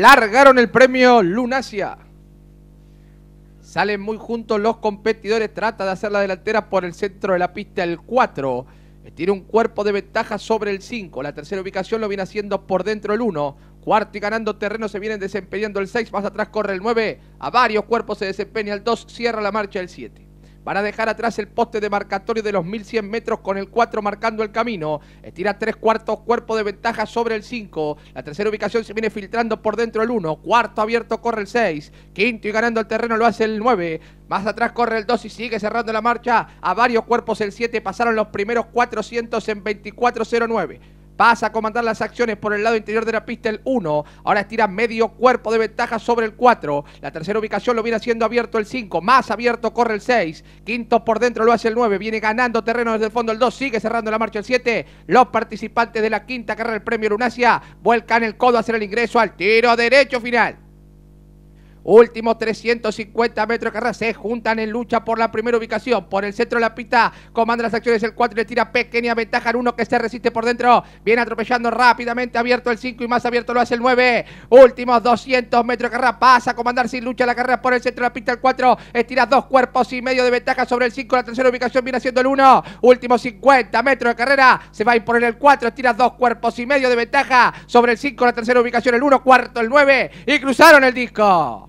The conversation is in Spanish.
largaron el premio Lunacia, Salen muy juntos los competidores, trata de hacer la delantera por el centro de la pista el 4. Eh, tiene un cuerpo de ventaja sobre el 5. La tercera ubicación lo viene haciendo por dentro el 1. Cuarto y ganando terreno se vienen desempeñando el 6. Más atrás corre el 9. A varios cuerpos se desempeña el 2. Cierra la marcha el 7. Van a dejar atrás el poste de marcatorio de los 1100 metros con el 4 marcando el camino. Estira tres cuartos cuerpo de ventaja sobre el 5. La tercera ubicación se viene filtrando por dentro el 1. Cuarto abierto corre el 6. Quinto y ganando el terreno lo hace el 9. Más atrás corre el 2 y sigue cerrando la marcha. A varios cuerpos el 7 pasaron los primeros 400 en 24.09. Pasa a comandar las acciones por el lado interior de la pista el 1. Ahora estira medio cuerpo de ventaja sobre el 4. La tercera ubicación lo viene haciendo abierto el 5. Más abierto corre el 6. Quinto por dentro lo hace el 9. Viene ganando terreno desde el fondo el 2. Sigue cerrando la marcha el 7. Los participantes de la quinta carrera del premio Lunasia. vuelcan el codo a hacer el ingreso al tiro derecho final. Últimos 350 metros de carrera se juntan en lucha por la primera ubicación. Por el centro de la pista comanda las acciones el 4 y le tira pequeña ventaja al 1 que se resiste por dentro. Viene atropellando rápidamente, abierto el 5 y más abierto lo hace el 9. Últimos 200 metros de carrera pasa a comandar sin lucha la carrera por el centro de la pista el 4. Estira dos cuerpos y medio de ventaja sobre el 5. La tercera ubicación viene haciendo el 1. Últimos 50 metros de carrera se va a imponer el 4. Estira dos cuerpos y medio de ventaja sobre el 5. La tercera ubicación el 1. Cuarto el 9. Y cruzaron el disco.